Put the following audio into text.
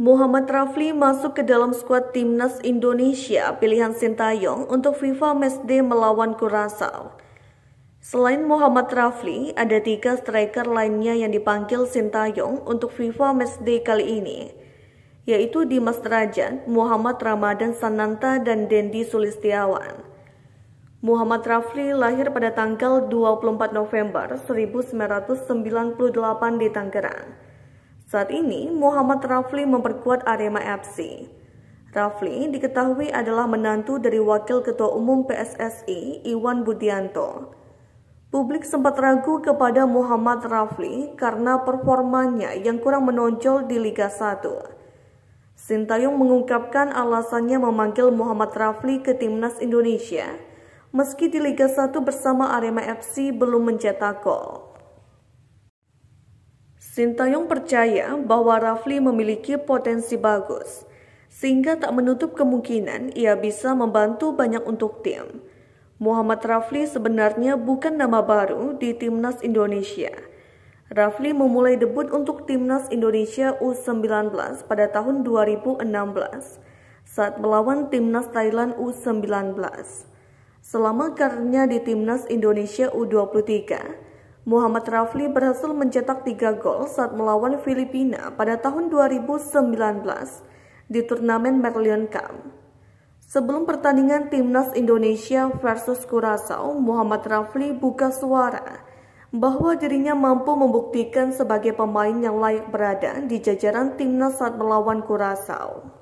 Muhammad Rafli masuk ke dalam skuad timnas Indonesia pilihan Sintayong untuk FIFA Matchday melawan Kurasal. Selain Muhammad Rafli, ada tiga striker lainnya yang dipanggil Sintayong untuk FIFA Matchday kali ini, yaitu Dimas Derajat, Muhammad Ramadan Sananta, dan Dendi Sulistiawan. Muhammad Rafli lahir pada tanggal 24 November 1998 di Tangerang. Saat ini, Muhammad Rafli memperkuat Arema FC. Rafli diketahui adalah menantu dari Wakil Ketua Umum PSSI Iwan Budianto. Publik sempat ragu kepada Muhammad Rafli karena performanya yang kurang menonjol di Liga 1. Sintayong mengungkapkan alasannya memanggil Muhammad Rafli ke timnas Indonesia, meski di Liga 1 bersama Arema FC belum mencetak gol. Sintayong percaya bahwa Rafli memiliki potensi bagus, sehingga tak menutup kemungkinan ia bisa membantu banyak untuk tim. Muhammad Rafli sebenarnya bukan nama baru di timnas Indonesia. Rafli memulai debut untuk timnas Indonesia U19 pada tahun 2016 saat melawan timnas Thailand U19. Selama karirnya di timnas Indonesia U23, Muhammad Rafli berhasil mencetak tiga gol saat melawan Filipina pada tahun 2019 di turnamen Merlion Cup. Sebelum pertandingan timnas Indonesia versus Kurasau, Muhammad Rafli buka suara bahwa dirinya mampu membuktikan sebagai pemain yang layak berada di jajaran timnas saat melawan Kurasau.